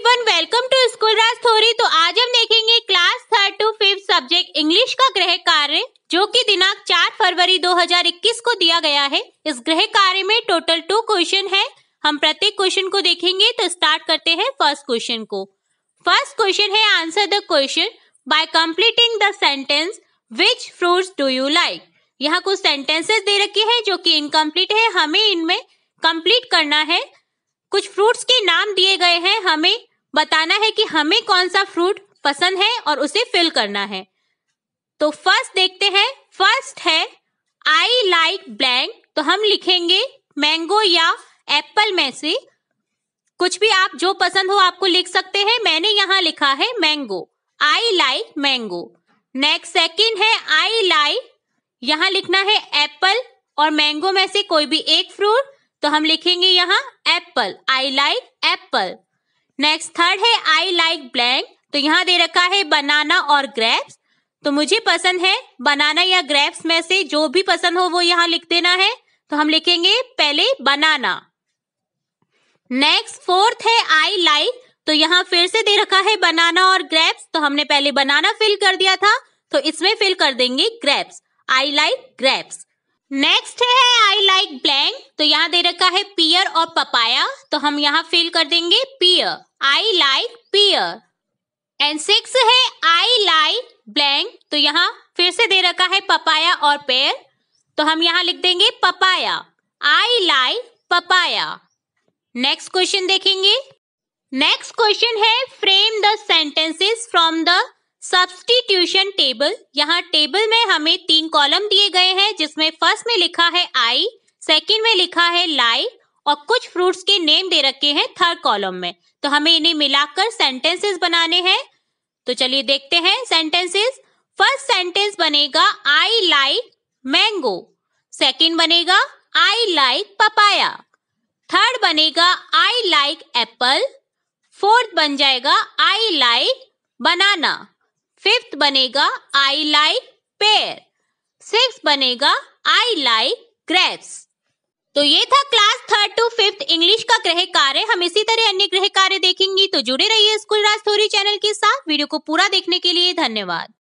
everyone welcome to school Raj थोरी तो आज हम देखेंगे class third to fifth subject English का गृह कार्य जो कि दिनांक 4 फरवरी 2021 को दिया गया है इस गृह कार्य में टोटल टू क्वेश्चन है हम प्रत्येक क्वेश्चन को देखेंगे तो स्टार्ट करते हैं फर्स्ट क्वेश्चन को फर्स्ट क्वेश्चन है answer the question by completing the sentence which fruit do you like यहाँ कुछ सेंटेंसेस दे रखे हैं जो कि इनकम्प्लीट है हमें इनमें कंप्लीट करना है कुछ फ्रूट्स के नाम दिए गए हैं हमें बताना है कि हमें कौन सा फ्रूट पसंद है और उसे फिल करना है तो फर्स्ट देखते हैं फर्स्ट है आई लाइक ब्लैंक तो हम लिखेंगे मैंगो या एप्पल में से कुछ भी आप जो पसंद हो आपको लिख सकते हैं मैंने यहाँ लिखा है mango I like mango next second है आई लाइक यहाँ लिखना है एप्पल और मैंगो में से कोई भी एक फ्रूट तो हम लिखेंगे यहाँ apple I like apple next third है आई लाइक ब्लैंक तो यहाँ दे रखा है बनाना और ग्रेप्स तो मुझे पसंद है बनाना या ग्रेप्स में से जो भी पसंद हो वो यहाँ लिख देना है तो हम लिखेंगे पहले बनाना नेक्स्ट फोर्थ है आई लाइक तो यहाँ फिर से दे रखा है बनाना और ग्रेप्स तो हमने पहले बनाना फिल कर दिया था तो इसमें फिल कर देंगे grapes I like grapes next है आई लाइक ब्लैंक तो यहाँ दे रखा है पियर और पपाया तो हम यहाँ फिल कर देंगे pear I like pear and six है आई लाइक ब्लैंक तो यहाँ फिर से दे रखा है पपाया और पेयर तो हम यहाँ लिख देंगे papaya I like papaya next question देखेंगे नेक्स्ट क्वेश्चन है frame the sentences from the substitution table यहाँ टेबल में हमें तीन कॉलम दिए गए हैं जिसमें फर्स्ट में लिखा है आई सेकंड में लिखा है लाई और कुछ फ्रूट्स के नेम दे रखे हैं थर्ड कॉलम में तो हमें इन्हें मिलाकर सेंटेंसेस बनाने हैं तो चलिए देखते हैं सेंटेंसेस फर्स्ट सेंटेंस बनेगा आई लाइक मैंगो सेकेंड बनेगा आई लाइक पपाया थर्ड बनेगा आई लाइक एप्पल फोर्थ बन जाएगा आई लाइक बनाना फिफ्थ बनेगा आई लाइक पेयर सिक्स बनेगा आई लाइक ग्रेप्स तो ये था class third to fifth English का ग्रह कार्य हम इसी तरह अन्य ग्रह कार्य देखेंगे तो जुड़े रहिए स्कूल राज थोरी चैनल के साथ वीडियो को पूरा देखने के लिए धन्यवाद